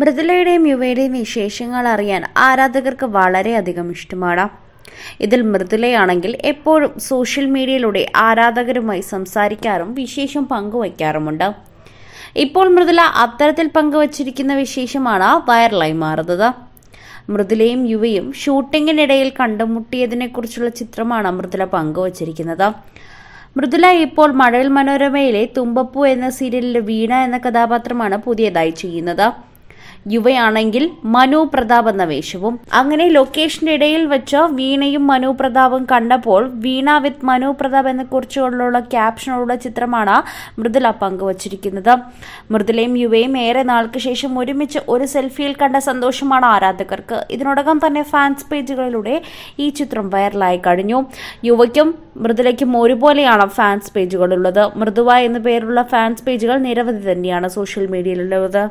മൃദുലയുടെയും യുവയുടെയും വിശേഷങ്ങൾ അറിയാൻ ആരാധകർക്ക് വളരെയധികം ഇഷ്ടമാണ് ഇതിൽ മൃദുലയാണെങ്കിൽ എപ്പോഴും സോഷ്യൽ മീഡിയയിലൂടെ ആരാധകരുമായി സംസാരിക്കാറും വിശേഷം പങ്കുവയ്ക്കാറുമുണ്ട് ഇപ്പോൾ മൃദുല അത്തരത്തിൽ പങ്കുവച്ചിരിക്കുന്ന വിശേഷമാണ് വൈറലായി മാറുന്നത് മൃദുലയും യുവയും ഷൂട്ടിങ്ങിനിടയിൽ കണ്ടുമുട്ടിയതിനെക്കുറിച്ചുള്ള ചിത്രമാണ് മൃദുല പങ്കുവച്ചിരിക്കുന്നത് മൃദുല ഇപ്പോൾ മഴവിൽ മനോരമയിലെ തുമ്പപ്പൂ എന്ന സീരിയലിലെ വീണ എന്ന കഥാപാത്രമാണ് പുതിയതായി ചെയ്യുന്നത് യുവയാണെങ്കിൽ മനു പ്രതാപ് എന്ന വേഷവും അങ്ങനെ ലൊക്കേഷന്റെ ഇടയിൽ വെച്ച് വീണയും മനു പ്രതാപും കണ്ടപ്പോൾ വീണ വിത്ത് മനു പ്രതാപ് എന്ന കുറിച്ചുള്ള ക്യാപ്ഷനോടുള്ള ചിത്രമാണ് മൃദുല പങ്കുവച്ചിരിക്കുന്നത് മൃദുലയും യുവയും ഏറെ നാൾക്ക് ശേഷം ഒരുമിച്ച് ഒരു സെൽഫിയിൽ കണ്ട സന്തോഷമാണ് ആരാധകർക്ക് ഇതിനോടകം തന്നെ ഫാൻസ് പേജുകളിലൂടെ ഈ ചിത്രം വൈറലായി കഴിഞ്ഞു യുവയ്ക്കും മൃദുലയ്ക്കും ഒരുപോലെയാണ് ഫാൻസ് പേജുകളുള്ളത് മൃദുവ എന്ന പേരുള്ള ഫാൻസ് പേജുകൾ നിരവധി തന്നെയാണ് സോഷ്യൽ മീഡിയയിലുള്ളത്